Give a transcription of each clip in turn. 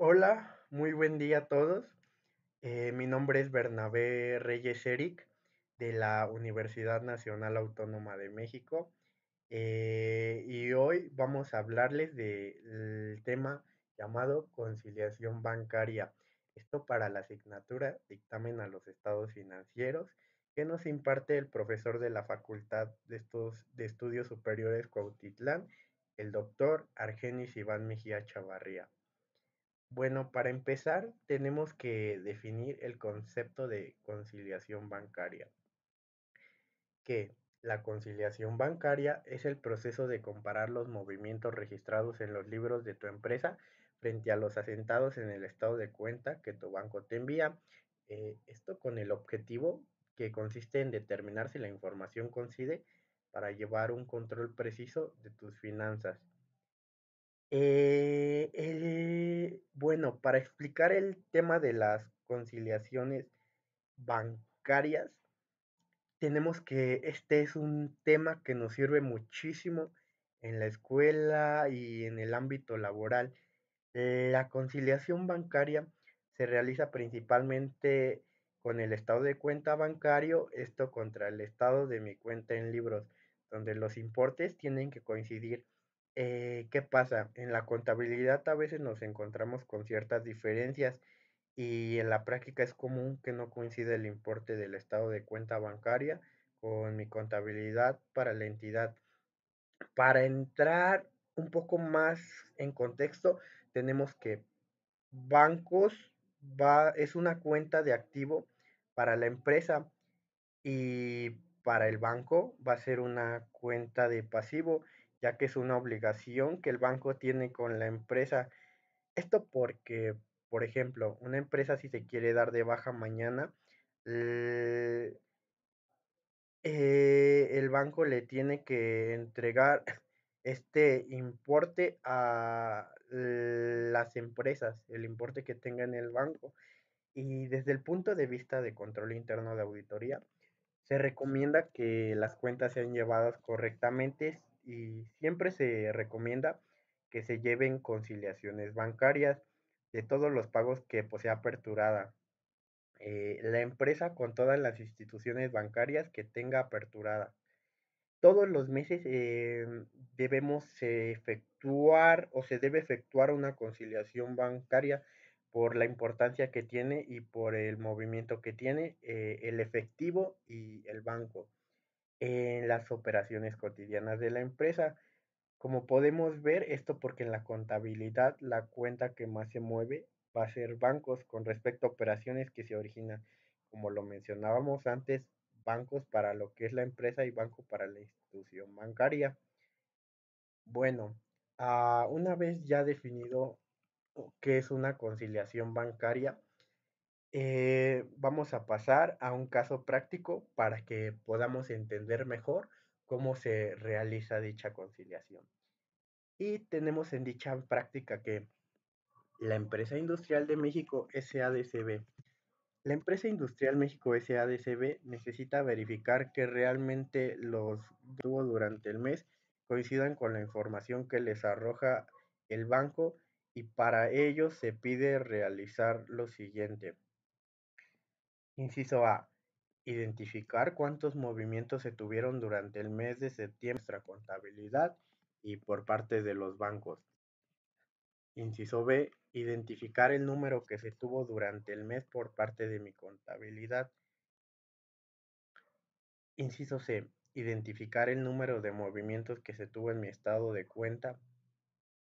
Hola, muy buen día a todos. Eh, mi nombre es Bernabé Reyes Eric de la Universidad Nacional Autónoma de México eh, y hoy vamos a hablarles del tema llamado conciliación bancaria. Esto para la asignatura dictamen a los estados financieros que nos imparte el profesor de la Facultad de, Estudios Superiores Cuautitlán, el doctor Argenis Iván Mejía Chavarría. Bueno, para empezar, tenemos que definir el concepto de conciliación bancaria, que la conciliación bancaria es el proceso de comparar los movimientos registrados en los libros de tu empresa frente a los asentados en el estado de cuenta que tu banco te envía. Eh, esto con el objetivo que consiste en determinar si la información coincide para llevar un control preciso de tus finanzas. Eh, eh, bueno, para explicar el tema de las conciliaciones bancarias, tenemos que este es un tema que nos sirve muchísimo en la escuela y en el ámbito laboral. La conciliación bancaria se realiza principalmente con el estado de cuenta bancario, esto contra el estado de mi cuenta en libros, donde los importes tienen que coincidir eh, ¿qué pasa? En la contabilidad a veces nos encontramos con ciertas diferencias y en la práctica es común que no coincide el importe del estado de cuenta bancaria con mi contabilidad para la entidad. Para entrar un poco más en contexto, tenemos que bancos va, es una cuenta de activo para la empresa y para el banco va a ser una cuenta de pasivo ya que es una obligación que el banco tiene con la empresa. Esto porque, por ejemplo, una empresa si se quiere dar de baja mañana, eh, el banco le tiene que entregar este importe a las empresas, el importe que tenga en el banco. Y desde el punto de vista de control interno de auditoría, se recomienda que las cuentas sean llevadas correctamente y siempre se recomienda que se lleven conciliaciones bancarias de todos los pagos que posea aperturada. Eh, la empresa con todas las instituciones bancarias que tenga aperturada. Todos los meses em, debemos efectuar o se debe efectuar una conciliación bancaria por la importancia que tiene y por el movimiento que tiene eh, el efectivo y el banco en las operaciones cotidianas de la empresa. Como podemos ver, esto porque en la contabilidad la cuenta que más se mueve va a ser bancos con respecto a operaciones que se originan, como lo mencionábamos antes, bancos para lo que es la empresa y banco para la institución bancaria. Bueno, ah, una vez ya definido qué es una conciliación bancaria, eh, vamos a pasar a un caso práctico para que podamos entender mejor cómo se realiza dicha conciliación. Y tenemos en dicha práctica que la empresa industrial de México SADCB. La empresa industrial México SADCB necesita verificar que realmente los tuvo durante el mes coincidan con la información que les arroja el banco y para ello se pide realizar lo siguiente Inciso A. Identificar cuántos movimientos se tuvieron durante el mes de septiembre nuestra contabilidad y por parte de los bancos. Inciso B. Identificar el número que se tuvo durante el mes por parte de mi contabilidad. Inciso C. Identificar el número de movimientos que se tuvo en mi estado de cuenta.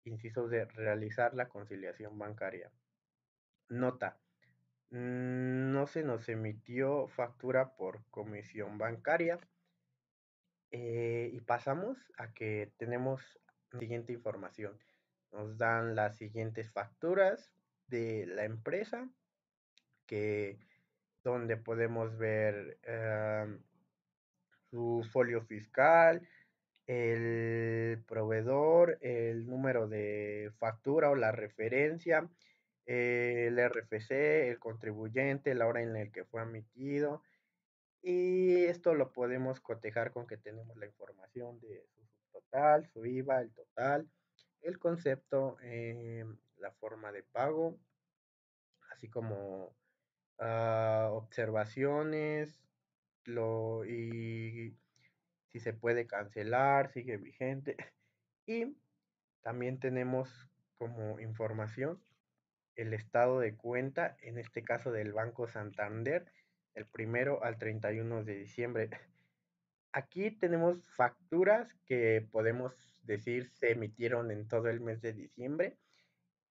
Inciso D. Realizar la conciliación bancaria. Nota. Mm, no se nos emitió factura por comisión bancaria. Eh, y pasamos a que tenemos la siguiente información. Nos dan las siguientes facturas de la empresa, que donde podemos ver em, su folio fiscal, el proveedor, el número de factura o la referencia, el RFC, el contribuyente, la hora en la que fue admitido. Y esto lo podemos cotejar con que tenemos la información de su total, su IVA, el total, el concepto, em, la forma de pago, así como ah, observaciones y si se puede cancelar, sigue vigente. Y también tenemos como información el estado de cuenta, en este caso del Banco Santander, el primero al 31 de diciembre. Aquí tenemos facturas que podemos decir se emitieron en todo el mes de diciembre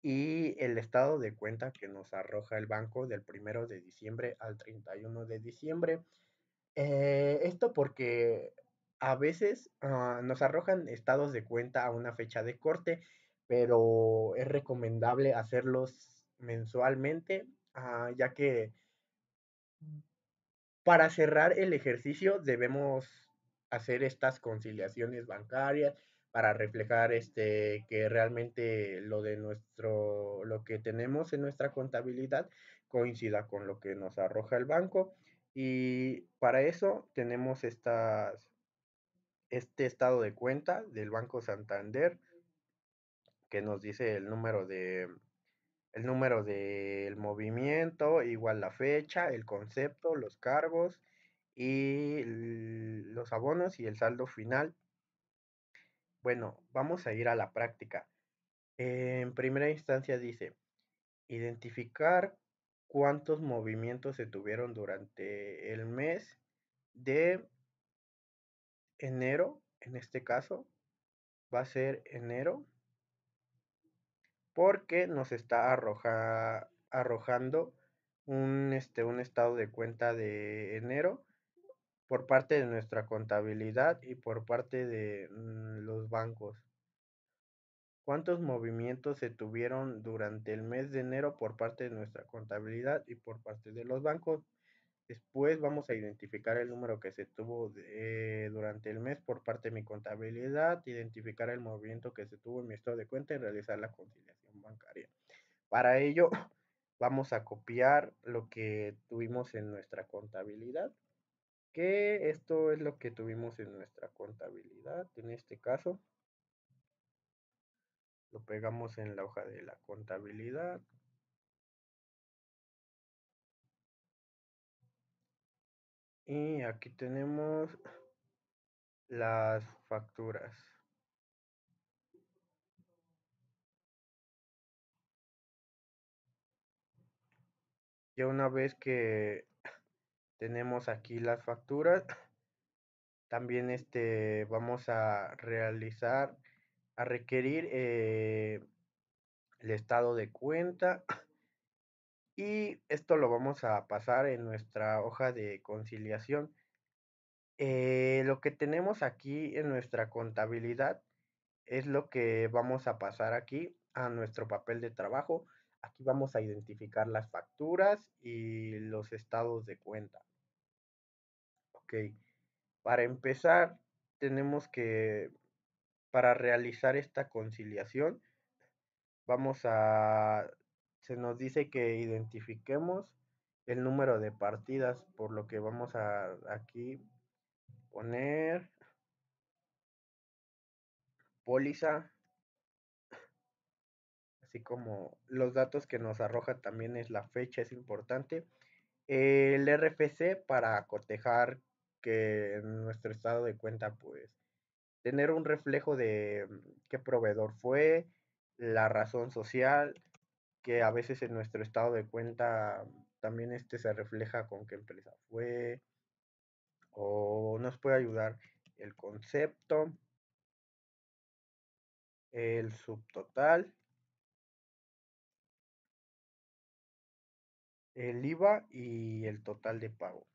y el estado de cuenta que nos arroja el banco del primero de diciembre al 31 de diciembre. Eh, esto porque a veces ah, nos arrojan estados de cuenta a una fecha de corte pero es recomendable hacerlos mensualmente, ah, ya que para cerrar el ejercicio debemos hacer estas conciliaciones bancarias para reflejar este que realmente lo de nuestro lo que tenemos en nuestra contabilidad coincida con lo que nos arroja el banco y para eso tenemos estas este estado de cuenta del Banco Santander que nos dice el número de el número del movimiento, igual la fecha, el concepto, los cargos y los abonos y el saldo final. Bueno, vamos a ir a la práctica. En primera instancia dice, identificar cuántos movimientos se tuvieron durante el mes de enero, en este caso, va a ser enero porque nos está arrojando un, este, un estado de cuenta de enero por parte de nuestra contabilidad y por parte de mm, los bancos. ¿Cuántos movimientos se tuvieron durante el mes de enero por parte de nuestra contabilidad y por parte de los bancos? Después vamos a identificar el número que se tuvo durante el mes por parte de mi contabilidad, identificar el movimiento que se tuvo en mi estado de cuenta y realizar la conciliación bancaria. Para ello, vamos a copiar lo que tuvimos en nuestra contabilidad, que esto es lo que tuvimos en nuestra contabilidad, en este caso. Lo pegamos en la hoja de la contabilidad, Y aquí tenemos las facturas. una vez que tenemos aquí las facturas, también este, vamos a realizar, a requerir eh, el estado de cuenta. Y esto lo vamos a pasar en nuestra hoja de conciliación. Eh, lo que tenemos aquí en nuestra contabilidad es lo que vamos a pasar aquí a nuestro papel de trabajo. Aquí vamos a identificar las facturas y los estados de cuenta. Ok, para empezar tenemos que, para realizar esta conciliación, vamos a, se nos dice que identifiquemos el número de partidas, por lo que vamos a aquí poner póliza así como los datos que nos arroja también es la fecha, es importante. El RFC para cotejar que nuestro estado de cuenta, pues, tener un reflejo de mm, qué proveedor fue, la razón social, que a veces en nuestro estado de cuenta mm, también este se refleja con qué empresa fue, o nos puede ayudar el concepto, el subtotal el IVA y el total de pago.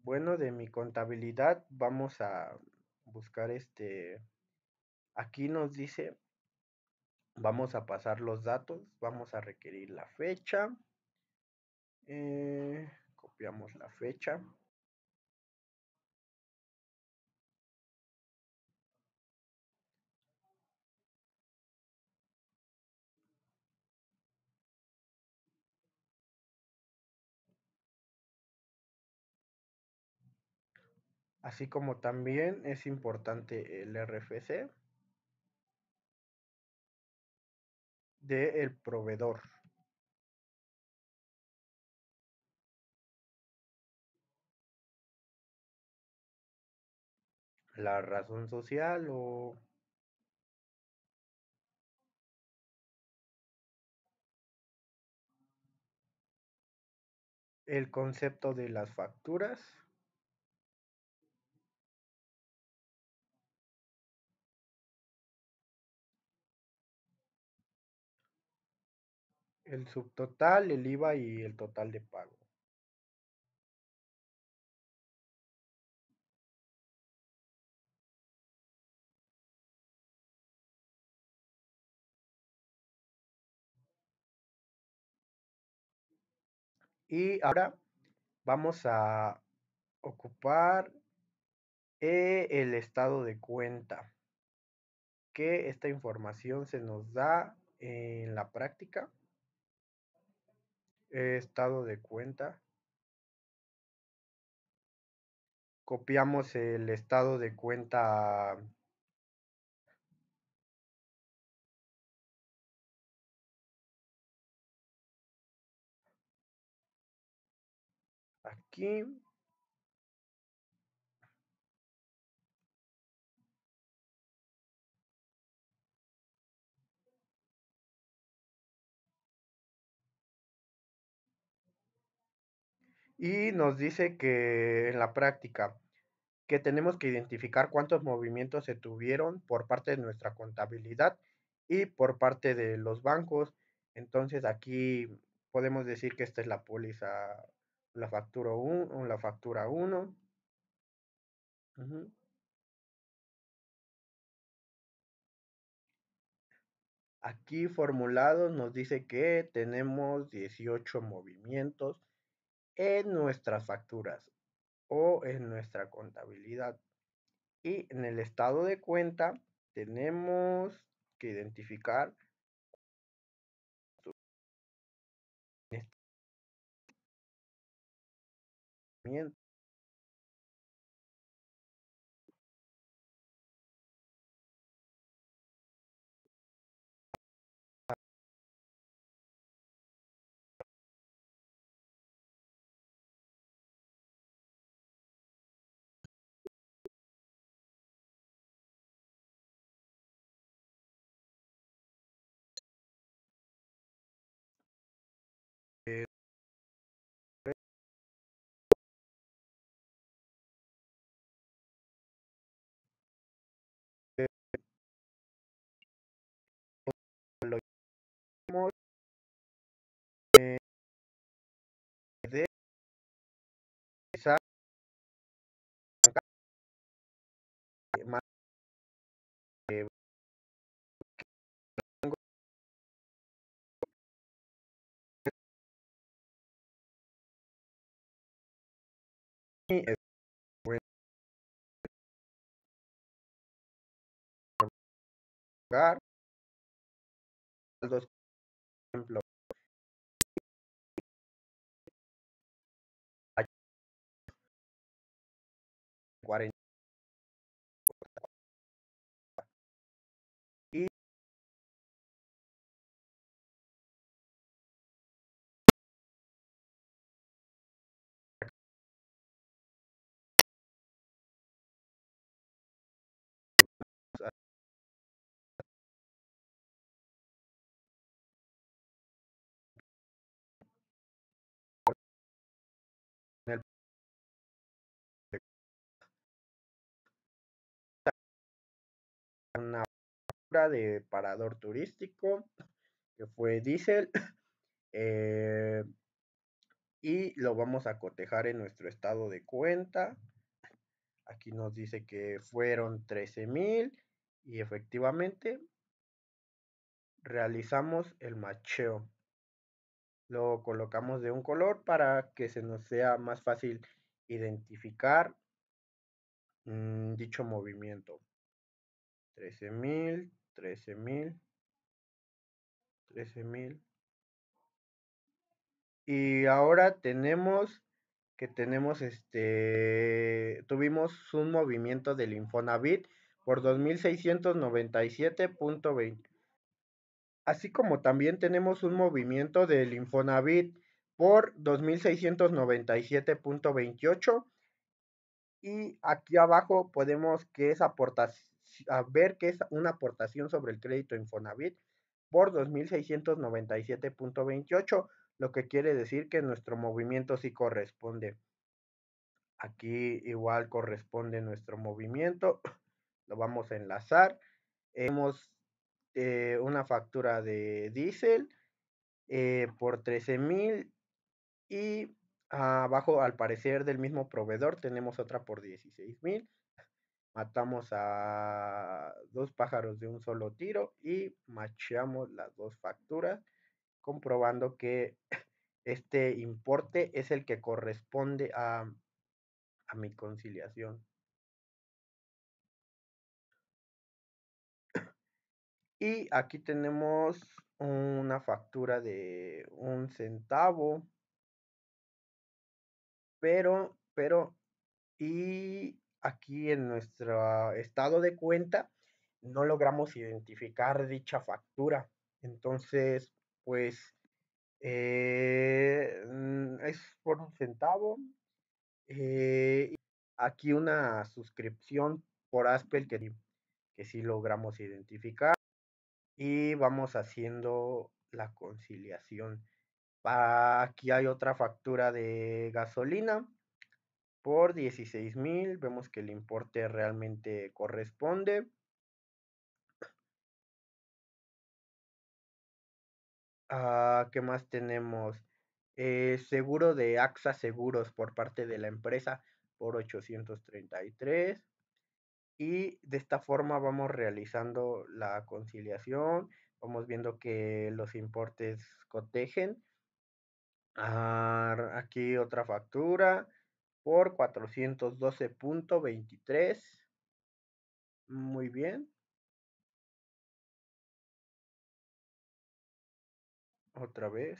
Bueno, de mi contabilidad vamos a buscar este, aquí nos dice, vamos a pasar los datos, vamos a requerir la fecha, eh, copiamos la fecha. así como también es importante el RFC del proveedor. La razón social o el concepto de las facturas. el subtotal, el IVA y el total de pago. Y ahora vamos a ocupar eh, el estado de cuenta, que esta información se nos da en la práctica estado de cuenta. Copiamos el estado de cuenta aquí Y nos dice que en la práctica, que tenemos que identificar cuántos movimientos se tuvieron por parte de nuestra contabilidad y por parte de los bancos. Entonces aquí podemos decir que esta es la póliza, la factura 1, la factura 1. Aquí formulados nos dice que tenemos 18 movimientos en nuestras facturas o en nuestra contabilidad. Y en el estado de cuenta tenemos que identificar Eh, es lugar dos ejemplo cuarenta de parador turístico, que fue diésel, eh, y lo vamos a cotejar en nuestro estado de cuenta. Aquí nos dice que fueron 13.000 y efectivamente realizamos el macheo. Lo colocamos de un color para que se nos sea más fácil identificar mm, dicho movimiento. 13.000, 13.000 13.000 Y ahora tenemos que tenemos este, tuvimos un movimiento del Infonavit por 2.697.20. Así como también tenemos un movimiento del Infonavit por 2.697.28. Y aquí abajo podemos que es aportación a ver que es una aportación sobre el crédito Infonavit por 2.697.28, lo que quiere decir que nuestro movimiento sí corresponde. Aquí igual corresponde nuestro movimiento, lo vamos a enlazar. Hemos eh, una factura de diésel eh, por 13.000 y abajo al parecer del mismo proveedor tenemos otra por 16.000 matamos a dos pájaros de un solo tiro y macheamos las dos facturas, comprobando que este importe es el que corresponde a, a mi conciliación. Y aquí tenemos una factura de un centavo, pero, pero, y aquí en nuestro estado de cuenta no logramos identificar dicha factura. Entonces, pues eh, mm, es por un centavo. Eh, aquí una suscripción por Aspel que, que sí logramos identificar. Y vamos haciendo la conciliación. aquí hay otra factura de gasolina por 16 mil. Vemos que el importe realmente corresponde. Ah, ¿Qué más tenemos? Eh, seguro de AXA Seguros por parte de la empresa por 833. Y de esta forma vamos realizando la conciliación. Vamos viendo que los importes cotejen. Ah, aquí otra factura por 412.23. Muy bien. Otra vez.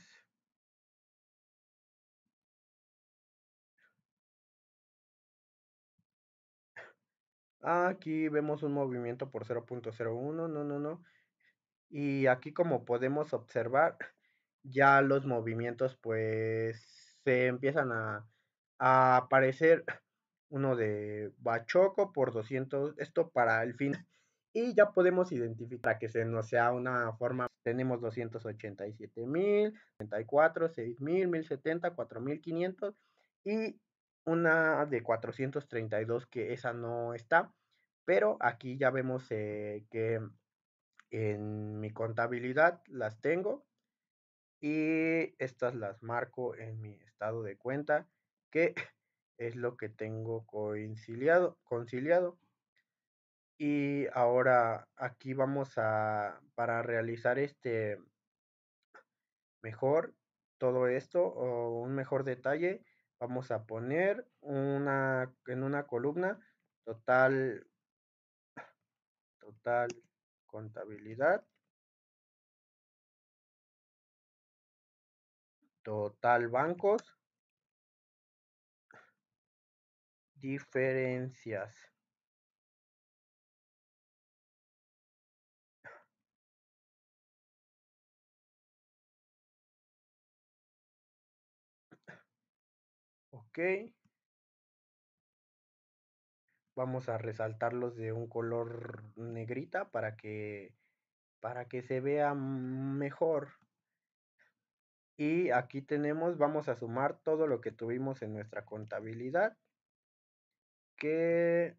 Aquí vemos un movimiento por 0.01, no, no, no. Y aquí como podemos observar, ya los movimientos pues se empiezan a a aparecer uno de Bachoco por 200, esto para el fin. Y ya podemos identificar que se nos sea una forma. Tenemos 287 mil, 34, 6 mil, 1070, 4500 y una de 432 que esa no está. Pero aquí ya vemos eh, que en mi contabilidad las tengo y estas las marco en mi estado de cuenta que es lo que tengo conciliado, conciliado. Y ahora aquí vamos a, para realizar este mejor todo esto o un mejor detalle, vamos a poner una, en una columna total, total contabilidad, total bancos, diferencias ok vamos a resaltarlos de un color negrita para que para que se vea mejor y aquí tenemos vamos a sumar todo lo que tuvimos en nuestra contabilidad que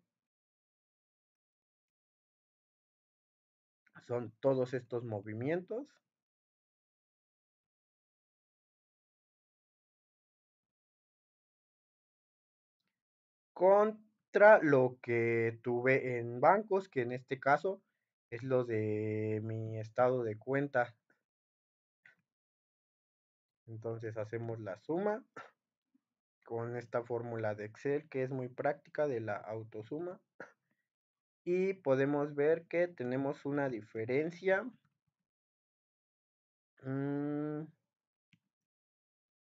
son todos estos movimientos. contra lo que tuve en bancos, que en este caso es lo de mi estado de cuenta. Entonces hacemos la suma con esta fórmula de Excel que es muy práctica de la autosuma. Y podemos ver que tenemos una diferencia. Mm.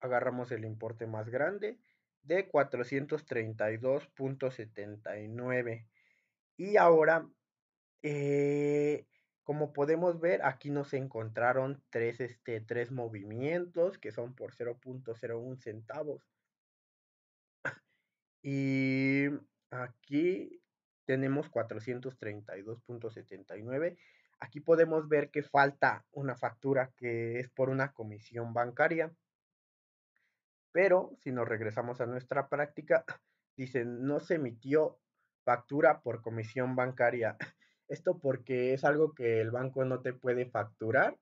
Agarramos el importe más grande de 432.79. Y ahora, eh, como podemos ver, aquí nos encontraron tres, este, tres movimientos que son por 0.01 centavos. Y aquí tenemos 432.79. Aquí podemos ver que falta una factura que es por una comisión bancaria. Pero si nos regresamos a nuestra práctica, dicen no se emitió factura por comisión bancaria. Esto porque es algo que el banco no te puede facturar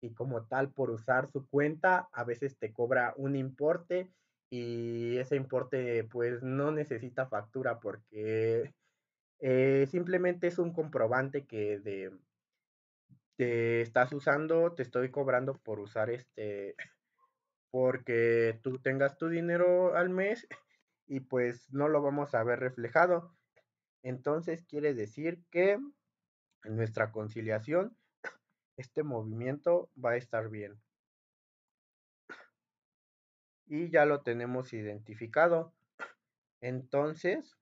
y como tal por usar su cuenta a veces te cobra un importe y ese importe pues no necesita factura porque eh, simplemente es un comprobante que de, te estás usando, te estoy cobrando por usar este, porque tú tengas tu dinero al mes y pues no lo vamos a ver reflejado. Entonces quiere decir que en nuestra conciliación este movimiento va a estar bien y ya lo tenemos identificado. Entonces,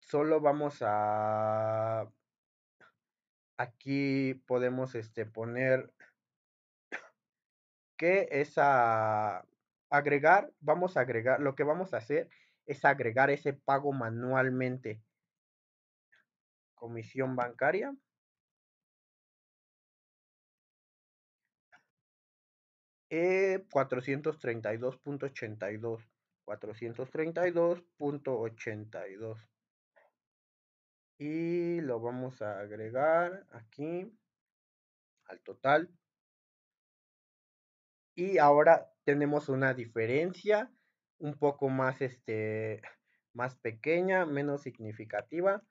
solo vamos a aquí podemos este poner que es a agregar vamos a agregar lo que vamos a hacer es agregar ese pago manualmente comisión bancaria 432.82. Eh, 432.82. Y lo vamos a agregar aquí al total. Y ahora tenemos una diferencia un poco más, este, más pequeña, menos significativa,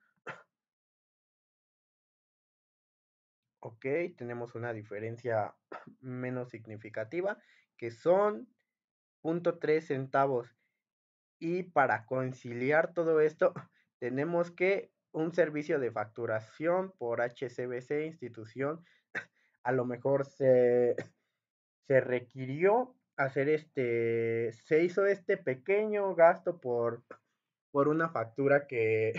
Ok, tenemos una diferencia menos significativa, que son 0.3 centavos. Y para conciliar todo esto, tenemos que un servicio de facturación por HCBC institución, a lo mejor se, se requirió hacer este, se hizo este pequeño gasto por, por una factura que,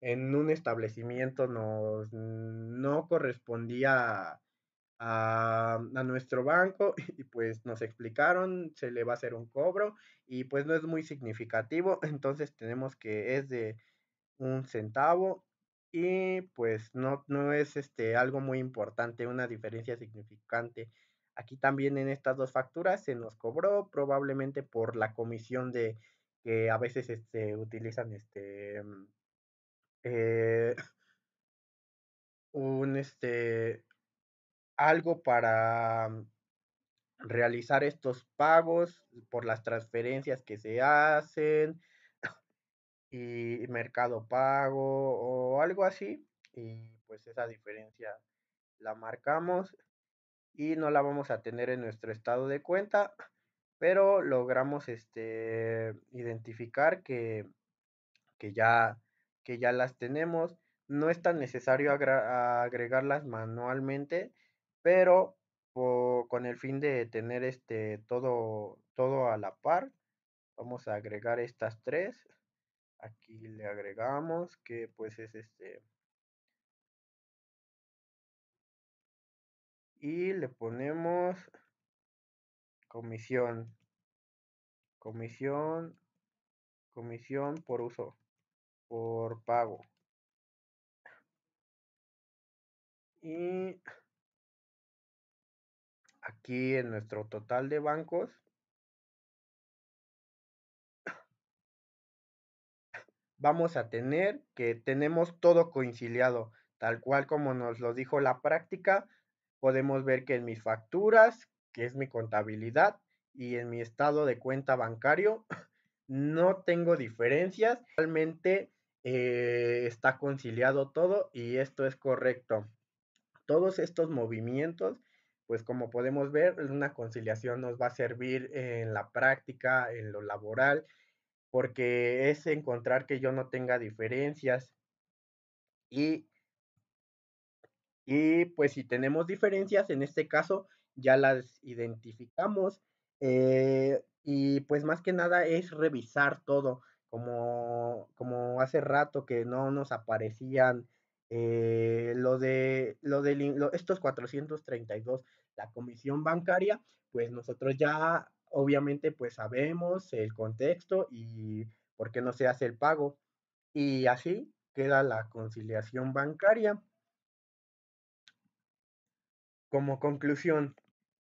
en un establecimiento nos no correspondía a, nuestro banco y pues nos explicaron, se le va a hacer un cobro y pues no es muy significativo, entonces tenemos que es de un centavo y pues no, no es este, algo muy importante, una diferencia significante. Aquí también en estas dos facturas se nos cobró probablemente por la comisión de que a veces este, utilizan este, eh, un este algo para mm, realizar estos pagos por las transferencias que se hacen y mercado pago o algo así y pues esa diferencia la marcamos y no la vamos a tener en nuestro estado de cuenta pero logramos este identificar que, que ya que ya las tenemos. No es tan necesario agregarlas manualmente, pero con el fin de tener este todo, todo a la par, vamos a agregar estas tres. Aquí le agregamos que pues es este. Y le ponemos comisión comisión, comisión por uso por pago. Y aquí en nuestro total de bancos, vamos a tener que tenemos todo conciliado, tal cual como nos lo dijo la práctica. Podemos ver que en mis facturas, que es mi contabilidad, y en mi estado de cuenta bancario, no tengo diferencias. Realmente eh, está conciliado todo y esto es correcto. Todos estos movimientos, pues como podemos ver, una conciliación nos va a servir en la práctica, en lo laboral, porque es encontrar que yo no tenga diferencias y, y pues si tenemos diferencias, en este caso ya las identificamos eh, y pues más que nada es revisar todo como, hace rato que no nos aparecían eh, lo de, lo de estos 432, la comisión bancaria, pues nosotros ya obviamente pues sabemos el contexto y por qué no se hace el pago. Y así queda la conciliación bancaria. Como conclusión,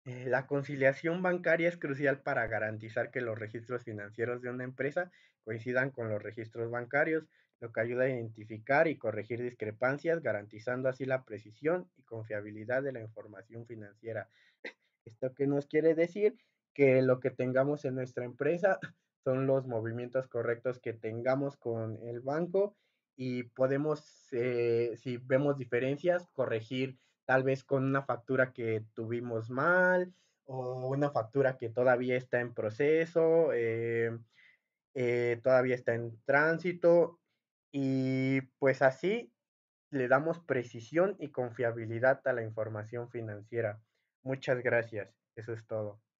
eh, la conciliación bancaria es crucial para garantizar que los registros financieros de una empresa coincidan con los registros bancarios, lo que ayuda a identificar y corregir discrepancias, garantizando así la precisión y confiabilidad de la información financiera. Esto que nos quiere decir que lo que tengamos en nuestra empresa son los movimientos correctos que tengamos con el banco y podemos, eh, si vemos diferencias, corregir tal vez con una factura que tuvimos mal o una factura que todavía está en proceso, eh, eh, todavía está en tránsito y pues así le damos precisión y confiabilidad a la información financiera. Muchas gracias. Eso es todo.